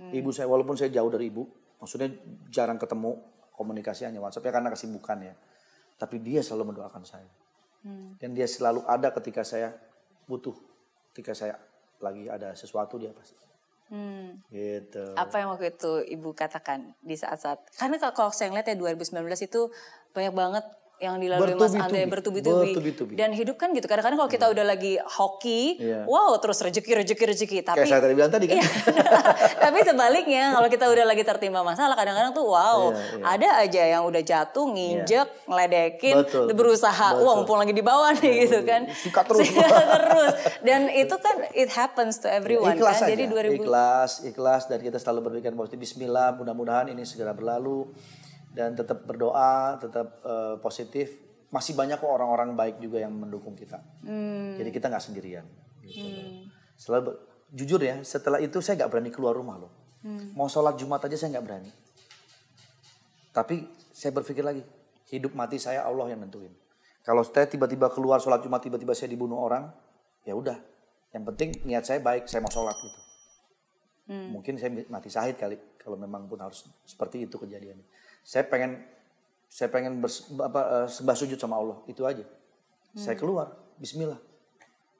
Hmm. Ibu saya, walaupun saya jauh dari ibu, maksudnya jarang ketemu, komunikasi hanya WhatsApp ya karena kesibukan ya. Tapi dia selalu mendoakan saya. Hmm. Dan dia selalu ada ketika saya butuh, ketika saya lagi ada sesuatu dia pasti. Hmm. Gitu. Apa yang waktu itu ibu katakan di saat-saat? Karena kalau saya ngeliat ya 2019 itu banyak banget yang dilalui bertubi, Mas Andre bertubi-tubi. Dan hidup kan gitu. Kadang-kadang kalau kita hmm. udah lagi hoki, yeah. wow terus rezeki rezeki rezeki. Tapi kayak saya tadi bilang tadi kan. Iya. tapi sebaliknya kalau kita udah lagi tertimpa masalah, kadang-kadang tuh wow, yeah, yeah. ada aja yang udah jatuh, nginjek, yeah. ngeledekin, Betul. berusaha, Betul. wah mumpung lagi di bawah nih yeah. gitu iya. kan. Suka terus. terus. Dan itu kan it happens to everyone kan? ikhlas kan. Aja. Jadi 2000 ikhlas, ikhlas dan kita selalu berpikir positif bismillah, mudah-mudahan ini segera berlalu dan tetap berdoa, tetap uh, positif. Masih banyak kok orang-orang baik juga yang mendukung kita. Hmm. Jadi kita nggak sendirian. Gitu. Hmm. Setelah jujur ya, setelah itu saya nggak berani keluar rumah loh. Hmm. Mau sholat Jumat aja saya nggak berani. Tapi saya berpikir lagi, hidup mati saya Allah yang nentuin. Kalau saya tiba-tiba keluar sholat Jumat tiba-tiba saya dibunuh orang, ya udah. Yang penting niat saya baik, saya mau sholat gitu. Hmm. Mungkin saya mati sahid kali kalau memang pun harus seperti itu kejadiannya saya pengen saya pengen bers, apa, eh, sembah sujud sama Allah itu aja hmm. saya keluar Bismillah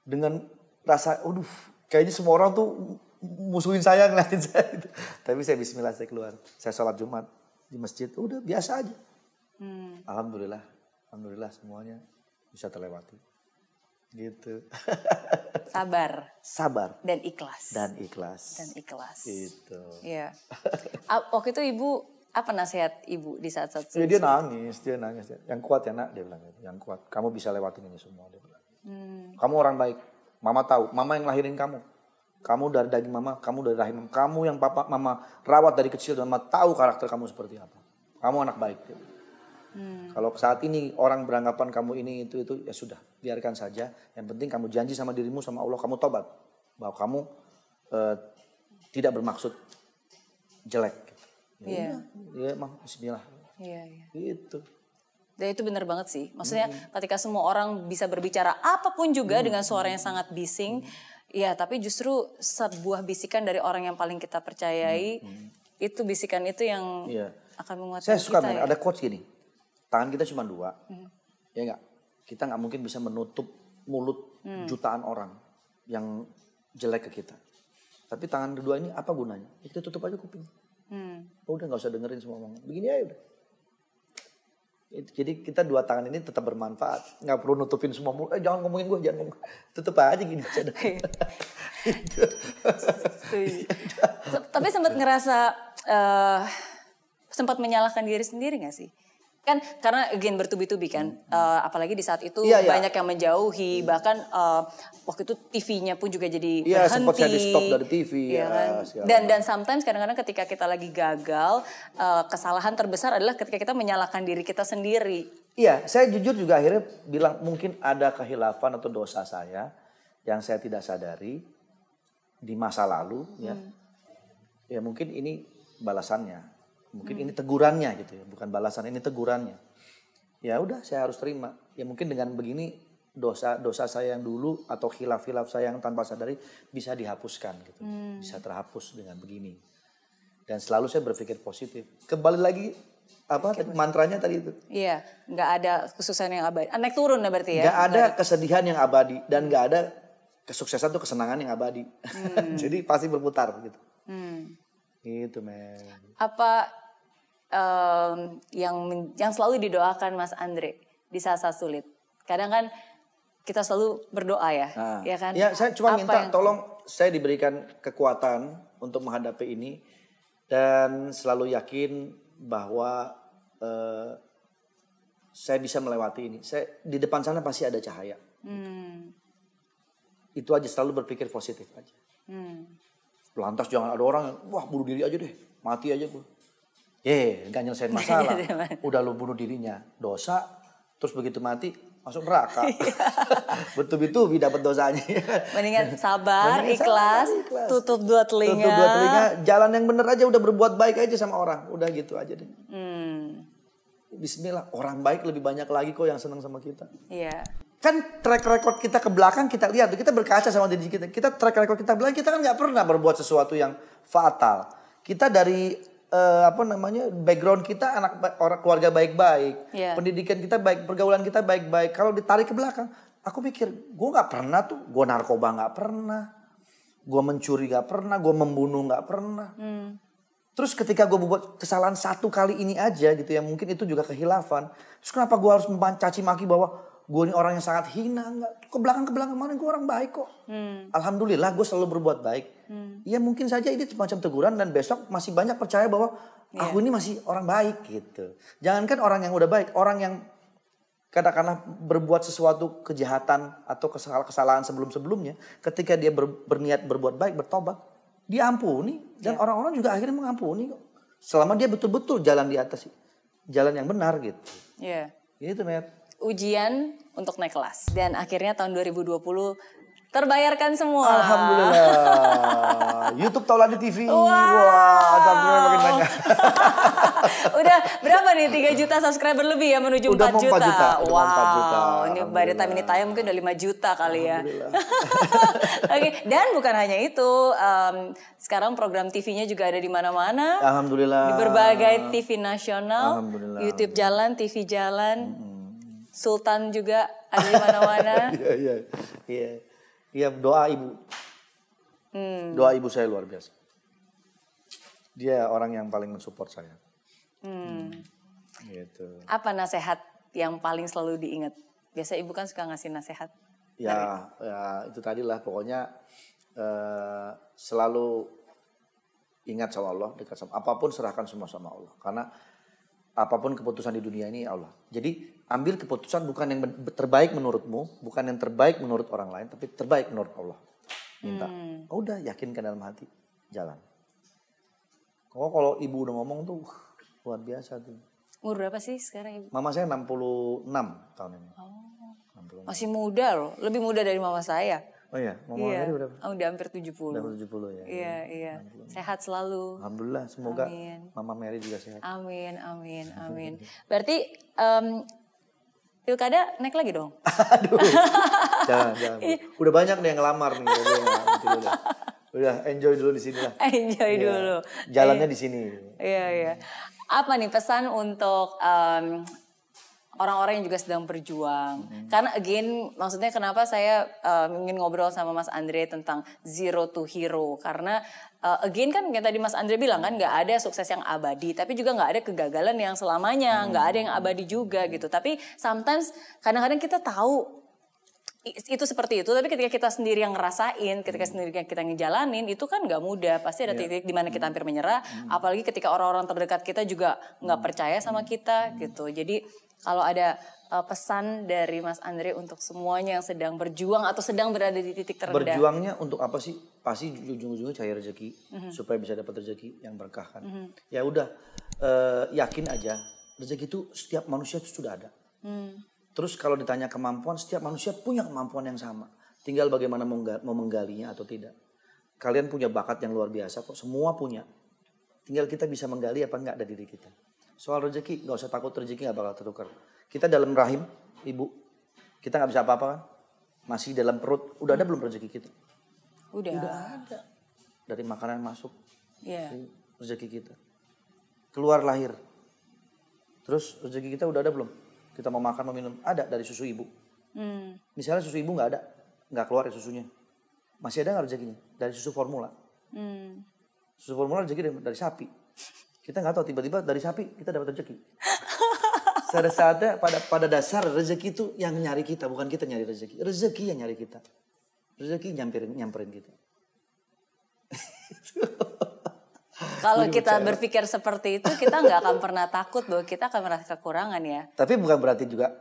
dengan rasa aduh kayaknya semua orang tuh musuhin saya ngeliatin saya gitu. tapi saya Bismillah saya keluar saya sholat Jumat di masjid udah biasa aja hmm. Alhamdulillah Alhamdulillah semuanya bisa terlewati gitu sabar sabar dan ikhlas dan ikhlas dan ikhlas itu ya waktu itu ibu apa nasihat ibu di saat-saat itu? Ya, dia nangis, dia nangis. Yang kuat ya nak, dia bilang. Gitu. Yang kuat, kamu bisa lewatin ini semua. Dia bilang. Hmm. Kamu orang baik. Mama tahu, mama yang lahirin kamu. Kamu dari daging mama, kamu dari rahim Kamu yang papa, mama rawat dari kecil. Dan mama tahu karakter kamu seperti apa. Kamu anak baik. Hmm. Kalau saat ini orang beranggapan kamu ini itu itu ya sudah biarkan saja. Yang penting kamu janji sama dirimu sama Allah kamu tobat bahwa kamu eh, tidak bermaksud jelek. Ya iya, yeah. ya emang Bismillah yeah, yeah. gitu dan itu benar banget sih maksudnya mm. ketika semua orang bisa berbicara apapun juga mm. dengan suara yang sangat bising mm. ya tapi justru sebuah bisikan dari orang yang paling kita percayai mm. itu bisikan itu yang yeah. akan menguatkan kita. saya suka kita, ya. ada quotes gini tangan kita cuma dua mm. ya enggak kita nggak mungkin bisa menutup mulut mm. jutaan orang yang jelek ke kita tapi tangan kedua ini apa gunanya? Ya, kita tutup aja kuping hmm. udah nggak usah dengerin semua omongan begini aja udah jadi kita dua tangan ini tetap bermanfaat nggak perlu nutupin semua mulut eh jangan ngomongin gue jangan ngomong tutup aja gini aja iya. tapi sempat ngerasa uh, eh, sempat menyalahkan diri sendiri gak sih kan karena again bertubi-tubi kan hmm. uh, apalagi di saat itu yeah, iya. banyak yeah. yang menjauhi hmm. bahkan uh, waktu itu TV-nya pun juga jadi yeah, berhenti stop dari TV iya ya, kan? dan dan sometimes kadang-kadang ketika kita lagi gagal uh, kesalahan terbesar adalah ketika kita menyalahkan diri kita sendiri iya saya jujur juga akhirnya bilang mungkin ada kehilafan atau dosa saya yang saya tidak sadari di masa lalu ya. hmm. ya ya mungkin ini balasannya Mungkin hmm. ini tegurannya gitu ya, bukan balasan ini tegurannya. Ya udah saya harus terima. Ya mungkin dengan begini dosa-dosa saya yang dulu atau khilaf-khilaf saya yang tanpa sadari bisa dihapuskan gitu. Hmm. Bisa terhapus dengan begini. Dan selalu saya berpikir positif. Kembali lagi apa Oke, mantranya tadi itu? Iya, nggak ada kesusahan yang abadi. Ah, naik turun ya berarti ya? Nggak ada kesedihan yang abadi dan nggak ada kesuksesan tuh kesenangan yang abadi. Hmm. Jadi pasti berputar gitu. Hmm. Gitu men. Apa um, yang yang selalu didoakan Mas Andre di saat-saat sulit. Kadang kan kita selalu berdoa ya, nah, ya kan? Ya, saya cuma Apa minta yang... tolong saya diberikan kekuatan untuk menghadapi ini dan selalu yakin bahwa uh, saya bisa melewati ini. Saya di depan sana pasti ada cahaya. Hmm. Itu aja selalu berpikir positif aja. Hmm. Lantas jangan ada orang yang wah bunuh diri aja deh, mati aja gue ye nggak nyelesain masalah iya, iya, iya. udah lu bunuh dirinya dosa terus begitu mati masuk neraka betul-betul dapat dosanya mendingan sabar mendingan ikhlas, sabar, ikhlas tutup dua telinga tutup dua telinga jalan yang bener aja udah berbuat baik aja sama orang udah gitu aja deh hmm. Bismillah orang baik lebih banyak lagi kok yang senang sama kita iya yeah kan track record kita ke belakang kita lihat kita berkaca sama diri kita kita track record kita belakang kita kan nggak pernah berbuat sesuatu yang fatal kita dari uh, apa namanya background kita anak orang keluarga baik-baik, yeah. pendidikan kita baik, pergaulan kita baik-baik. Kalau ditarik ke belakang, aku pikir gue nggak pernah tuh, gue narkoba nggak pernah, gue mencuri nggak pernah, gue membunuh nggak pernah. Mm. Terus ketika gue buat kesalahan satu kali ini aja gitu ya mungkin itu juga kehilafan. Terus kenapa gue harus mencaci maki bahwa gue ini orang yang sangat hina nggak? Ke belakang ke belakang mana gue orang baik kok. Mm. Alhamdulillah gue selalu berbuat baik. Hmm. Ya mungkin saja ini semacam teguran dan besok masih banyak percaya bahwa yeah. aku ini masih orang baik gitu. Jangankan orang yang udah baik, orang yang katakanlah berbuat sesuatu kejahatan atau kesalahan-kesalahan sebelum-sebelumnya, ketika dia ber, berniat berbuat baik, bertobat, diampuni dan iya. orang-orang yeah. juga akhirnya mengampuni Selama dia betul-betul jalan di atas jalan yang benar gitu. Iya. Yeah. Gitu, Mer. Ujian untuk naik kelas dan akhirnya tahun 2020 Terbayarkan semua. Alhamdulillah. YouTube di TV. Wow. Wah, makin banyak. Udah berapa nih 3 juta subscriber lebih ya menuju udah 4 juta. 4 juta. juta. wow. 4 juta. Ini by the time ini tayang mungkin udah 5 juta kali ya. Oke, okay. dan bukan hanya itu, um, sekarang program TV-nya juga ada di mana-mana. Alhamdulillah. Di berbagai TV nasional. Alhamdulillah. YouTube jalan, TV jalan. Hmm. Sultan juga ada di mana-mana. Iya, iya. Iya. Iya doa ibu. Hmm. Doa ibu saya luar biasa. Dia orang yang paling mensupport saya. Hmm. hmm gitu. Apa nasihat yang paling selalu diingat? Biasa ibu kan suka ngasih nasihat. Ya, ya itu tadi lah pokoknya uh, selalu ingat sama Allah, dekat sama apapun serahkan semua sama Allah. Karena apapun keputusan di dunia ini ya Allah. Jadi ambil keputusan bukan yang terbaik menurutmu, bukan yang terbaik menurut orang lain, tapi terbaik menurut Allah. Minta. Hmm. Oh, udah yakinkan dalam hati, jalan. Kok oh, kalau ibu udah ngomong tuh luar biasa tuh. Umur berapa sih sekarang ibu? Mama saya 66 tahun ini. Oh. 66. Masih muda loh, lebih muda dari mama saya. Oh iya, mama iya. udah berapa? Oh, udah hampir 70. Udah hampir 70 ya. Iya, iya. Sehat selalu. Alhamdulillah, semoga amin. Mama Mary juga sehat. Amin, amin, amin. Berarti um, pilkada naik lagi dong. Aduh, jangan, jangan. Iya. Udah banyak nih yang ngelamar nih. Udah, udah, udah enjoy dulu di sini lah. Enjoy ya. dulu. Jalannya di sini. Iya, iya. Apa nih pesan untuk um, orang-orang yang juga sedang berjuang. Hmm. Karena again maksudnya kenapa saya uh, ingin ngobrol sama Mas Andre tentang zero to hero karena uh, again kan yang tadi Mas Andre bilang kan nggak ada sukses yang abadi tapi juga nggak ada kegagalan yang selamanya, mm-hmm. nggak hmm. ada yang abadi juga gitu. Tapi sometimes kadang-kadang kita tahu itu seperti itu tapi ketika kita sendiri yang ngerasain ketika hmm. sendiri kita ngejalanin itu kan nggak mudah pasti ada iya. titik yeah. di mana kita hmm. hampir menyerah hmm. apalagi ketika orang-orang terdekat kita juga nggak hmm. percaya sama hmm. kita hmm. gitu jadi kalau ada uh, pesan dari Mas Andre untuk semuanya yang sedang berjuang atau sedang berada di titik terendah berjuangnya untuk apa sih pasti ujung-ujungnya cari rezeki hmm. supaya bisa dapat rezeki yang berkah kan hmm. ya udah uh, yakin aja rezeki itu setiap manusia itu sudah ada hmm Terus kalau ditanya kemampuan, setiap manusia punya kemampuan yang sama. Tinggal bagaimana mau menggalinya atau tidak. Kalian punya bakat yang luar biasa kok, semua punya. Tinggal kita bisa menggali apa enggak dari diri kita. Soal rezeki, nggak usah takut rezeki nggak bakal tertukar. Kita dalam rahim, ibu, kita nggak bisa apa-apa kan? Masih dalam perut, udah ada belum rezeki kita? Udah. Udah ada. Dari makanan masuk, yeah. rezeki kita. Keluar lahir, terus rezeki kita udah ada belum? kita mau makan mau minum ada dari susu ibu hmm. misalnya susu ibu nggak ada nggak keluar ya susunya masih ada nggak rezekinya dari susu formula hmm. susu formula rezeki dari, dari sapi kita nggak tahu tiba-tiba dari sapi kita dapat rezeki pada saatnya pada pada dasar rezeki itu yang nyari kita bukan kita nyari rezeki rezeki yang nyari kita rezeki nyamperin nyamperin kita Kalau kita percaya. berpikir seperti itu, kita nggak akan pernah takut bahwa kita akan merasa kekurangan ya. Tapi bukan berarti juga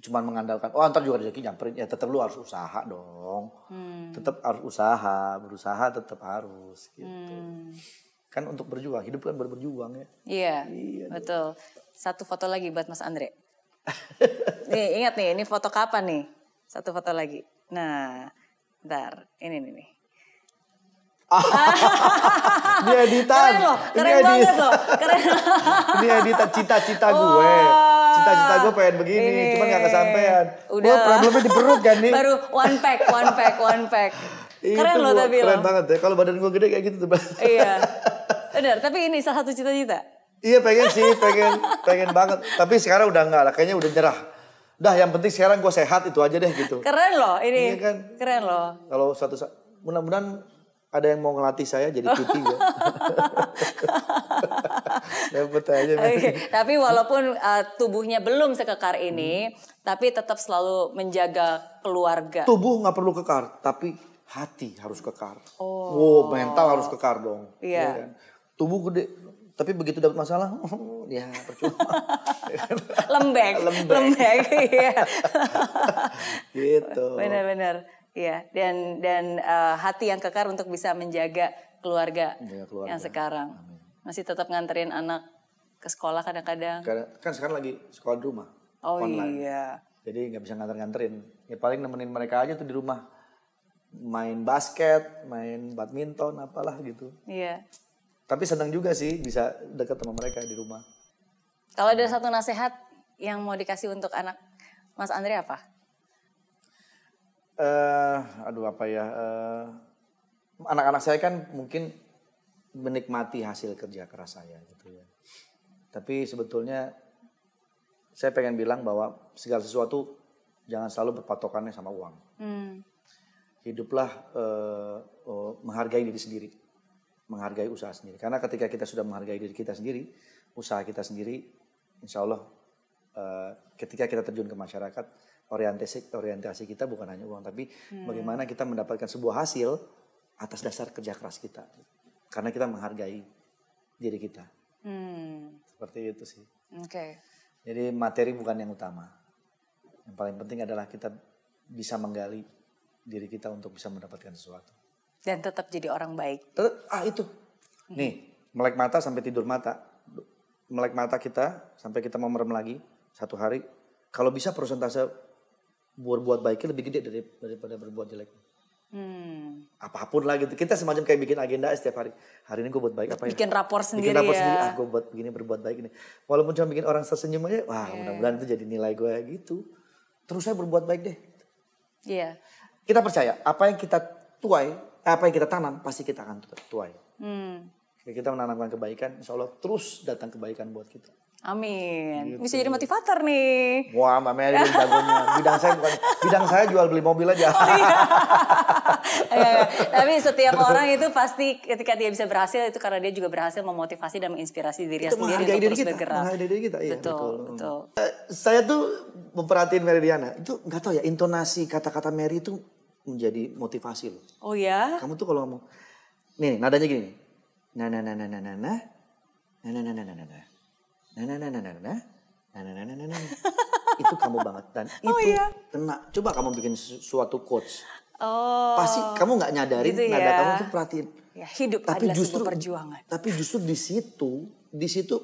cuma mengandalkan, oh antar juga rezeki nyamperin, ya tetap lu harus usaha dong. Hmm. Tetap harus usaha, berusaha tetap harus gitu. Hmm. Kan untuk berjuang, hidup kan berjuang ya. Iya, iya betul. Dong. Satu foto lagi buat Mas Andre. nih ingat nih, ini foto kapan nih? Satu foto lagi. Nah, ntar ini nih. nih. ini editan. Keren loh, keren ini banget loh. Keren. ini editan cita-cita oh. gue. Cita-cita gue pengen begini, ini. cuman gak kesampaian. Udah. Gue problemnya di perut kan nih. Baru one pack, one pack, one pack. keren loh tapi keren loh. Keren banget ya. Kalau badan gue gede kayak gitu tuh. iya. Benar, tapi ini salah satu cita-cita. iya pengen sih, pengen pengen banget. Tapi sekarang udah enggak lah, kayaknya udah nyerah dah yang penting sekarang gue sehat itu aja deh gitu. Keren loh ini. Iya kan? Keren loh. Kalau satu, saat mudah-mudahan ada yang mau ngelatih saya jadi oh. cuti ya. Dapat aja. Okay. Tapi walaupun uh, tubuhnya belum sekekar ini, hmm. tapi tetap selalu menjaga keluarga. Tubuh nggak perlu kekar, tapi hati harus kekar. Oh, mental harus kekar dong. Iya. Yeah. Kan? Tubuh gede, tapi begitu dapat masalah, oh, ya percuma. lembek. lembek. Lembek, iya. gitu. Benar-benar. Iya, dan dan uh, hati yang kekar untuk bisa menjaga keluarga, menjaga keluarga. yang sekarang. Amin. Masih tetap nganterin anak ke sekolah kadang-kadang. Kan sekarang lagi sekolah di rumah. Oh online. iya. Jadi nggak bisa nganter-nganterin. Ya paling nemenin mereka aja tuh di rumah. Main basket, main badminton, apalah gitu. Iya. Tapi senang juga sih bisa deket sama mereka di rumah. Kalau ada satu nasihat yang mau dikasih untuk anak Mas Andre apa? uh, aduh apa ya anak eh, anak-anak saya kan mungkin menikmati hasil kerja keras saya gitu ya tapi sebetulnya saya pengen bilang bahwa segala sesuatu jangan selalu berpatokannya sama uang hmm. hiduplah uh, uh, menghargai diri sendiri menghargai usaha sendiri karena ketika kita sudah menghargai diri kita sendiri usaha kita sendiri insya Allah uh, ketika kita terjun ke masyarakat orientasi orientasi kita bukan hanya uang tapi hmm. bagaimana kita mendapatkan sebuah hasil atas dasar kerja keras kita karena kita menghargai diri kita hmm. seperti itu sih oke okay. jadi materi bukan yang utama yang paling penting adalah kita bisa menggali diri kita untuk bisa mendapatkan sesuatu dan tetap jadi orang baik tetap, ah itu hmm. nih melek mata sampai tidur mata melek mata kita sampai kita mau merem lagi satu hari kalau bisa persentase berbuat baiknya lebih gede dari, daripada berbuat jelek. Hmm. Apapun lah gitu. Kita semacam kayak bikin agenda setiap hari. Hari ini gue buat baik apa bikin ya? Bikin rapor sendiri bikin rapor ya. sendiri. Ah gue buat begini berbuat baik ini. Walaupun cuma bikin orang tersenyum aja. Wah yeah. mudah-mudahan itu jadi nilai gue gitu. Terus saya berbuat baik deh. Iya. Yeah. Kita percaya apa yang kita tuai, apa yang kita tanam pasti kita akan tuai. Hmm. Ya, kita menanamkan kebaikan, insya Allah terus datang kebaikan buat kita. Amin. Gitu. Bisa jadi motivator nih. Wah, Mbak Mary jagonya. Bidang saya bukan bidang saya jual beli mobil aja. Oh, iya. Iya, iya. Tapi setiap orang itu pasti ketika dia bisa berhasil itu karena dia juga berhasil memotivasi dan menginspirasi diri itu sendiri untuk diri terus kita, bergerak. diri kita, iya, betul, betul. betul. Uh, saya tuh memperhatiin Meridiana, itu nggak tahu ya intonasi kata-kata Mary itu menjadi motivasi loh. Oh ya. Kamu tuh kalau ngomong nih nadanya gini. nah nah nah nah nah nah nah nah nah nah nah nah, nah nah nah nah nah nah nah nah nah nah nah nah nah itu kamu banget dan oh, itu iya? kena coba kamu bikin suatu coach, oh, pasti kamu nggak nyadarin gitu ya. nada kamu tuh perhatiin ya, hidup tapi adalah justru perjuangan tapi justru di situ di situ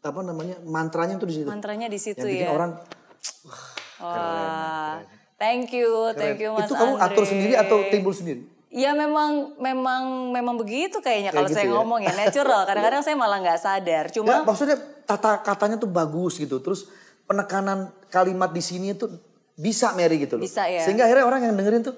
apa namanya mantranya tuh di situ mantranya di situ yang bikin ya. orang wah, wah. thank you thank you mas itu kamu Andre. atur sendiri atau timbul sendiri Ya memang memang memang begitu kayaknya kalau gitu saya ya? ngomong ya natural. Kadang-kadang saya malah nggak sadar. Ya, Cuma ya, maksudnya tata katanya tuh bagus gitu. Terus penekanan kalimat di sini itu bisa Mary gitu loh. Bisa ya. Sehingga akhirnya orang yang dengerin tuh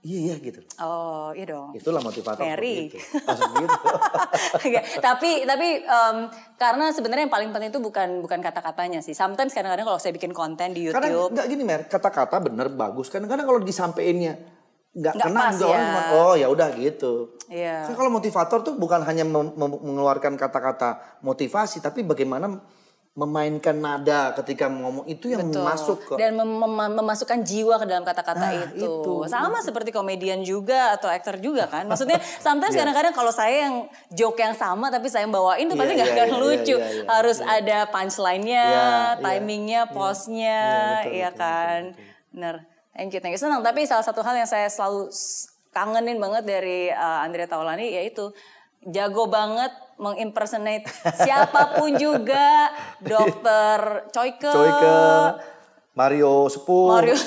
Iya iya gitu. Oh iya dong. Itulah motivator. Mary. Gitu. gitu. tapi tapi um, karena sebenarnya yang paling penting itu bukan bukan kata-katanya sih. Sometimes kadang-kadang kalau saya bikin konten di YouTube. Karena nggak gini Mer, kata-kata bener bagus. Kadang-kadang kalau disampeinnya nggak kena juga ya. oh ya udah gitu. Iya. kalau motivator tuh bukan hanya mengeluarkan kata-kata motivasi tapi bagaimana memainkan nada ketika ngomong itu yang Betul. masuk ke dan mem mem memasukkan jiwa ke dalam kata-kata nah, itu. itu sama itu. seperti komedian juga atau aktor juga kan maksudnya sometimes yeah. kadang-kadang kalau saya yang joke yang sama tapi saya yang bawain tuh yeah, pasti yeah, akan yeah, lucu yeah, yeah, yeah, harus yeah. ada punchline-nya yeah, iya. timingnya yeah, posnya yeah, yeah, ya kan betul, betul. Thank you, thank you. Senang, tapi salah satu hal yang saya selalu kangenin banget dari uh, Andrea Taulani yaitu jago banget mengimpersonate siapapun juga dokter Choyke, Choike. Mario Sepuh Mario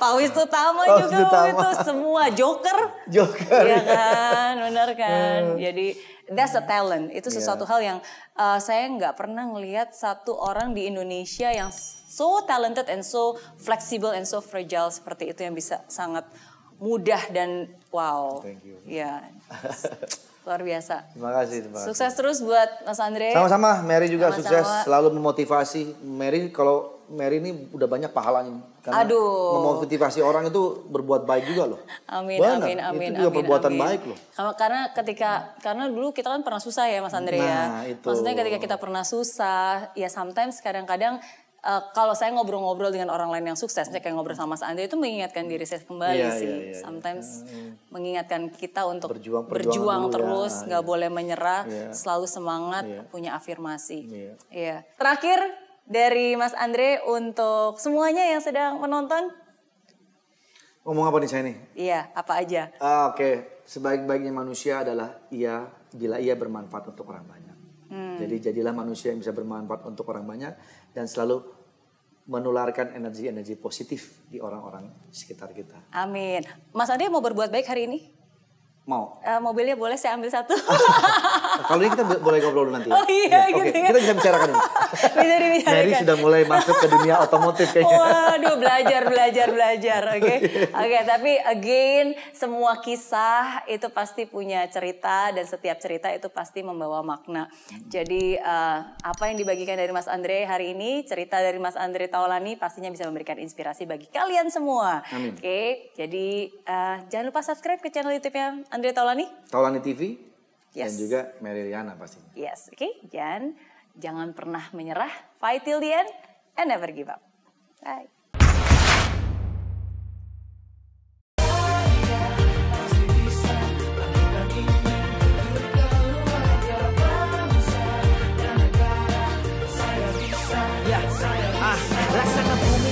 Pak Wisnu Tama juga Tama. itu semua Joker Joker ya kan benar kan hmm. jadi That's a hmm. talent. Itu iya. sesuatu hal yang uh, saya nggak pernah ngelihat satu orang di Indonesia yang so talented and so flexible and so fragile seperti itu yang bisa sangat mudah dan wow. Thank you. Ya. Yeah. Luar biasa. Terima kasih, terima kasih. Sukses terus buat Mas Andre. Sama-sama, Mary juga Sama -sama. sukses, selalu memotivasi. Mary kalau Mary ini udah banyak pahalanya. Karena Aduh. memotivasi orang itu berbuat baik juga loh. Amin, Benar. amin, amin. Itu juga amin, perbuatan amin. baik loh. Karena ketika, karena dulu kita kan pernah susah ya Mas Andre ya. nah, ya. Itu. Maksudnya ketika kita pernah susah, ya sometimes kadang-kadang uh, kalau saya ngobrol-ngobrol dengan orang lain yang sukses, misalnya kayak ngobrol sama Mas Andre itu mengingatkan diri saya kembali yeah, sih. Yeah, yeah, iya. sometimes yeah. mengingatkan kita untuk berjuang, berjuang terus, ya. nggak ya, yeah. boleh menyerah, yeah. selalu semangat, yeah. punya afirmasi. Iya. Yeah. Yeah. Terakhir dari Mas Andre untuk semuanya yang sedang menonton. Ngomong apa nih saya nih? Iya, apa aja. Ah, Oke, okay. sebaik-baiknya manusia adalah ia bila ia bermanfaat untuk orang banyak. Hmm. Jadi jadilah manusia yang bisa bermanfaat untuk orang banyak dan selalu menularkan energi-energi positif di orang-orang sekitar kita. Amin. Mas Andre mau berbuat baik hari ini? Mau? Uh, mobilnya boleh saya ambil satu. Kalau ini kita boleh ngobrol dulu nanti. Ya? Oh iya, ya. gitu okay. ya. Kita bisa bicarakan ini. bisa dibicarakan. Mary sudah mulai masuk ke dunia otomotif kayaknya. Waduh, belajar, belajar, belajar. Oke, okay? oke. Okay, tapi again, semua kisah itu pasti punya cerita dan setiap cerita itu pasti membawa makna. Jadi uh, apa yang dibagikan dari Mas Andre hari ini, cerita dari Mas Andre Taulani pastinya bisa memberikan inspirasi bagi kalian semua. Oke, okay? jadi uh, jangan lupa subscribe ke channel YouTube-nya Andrea Taulani. Taulani TV. Yes. Dan juga Mary Riana pastinya. Yes, oke. Okay. Dan jangan pernah menyerah. Fight till the end and never give up. Bye.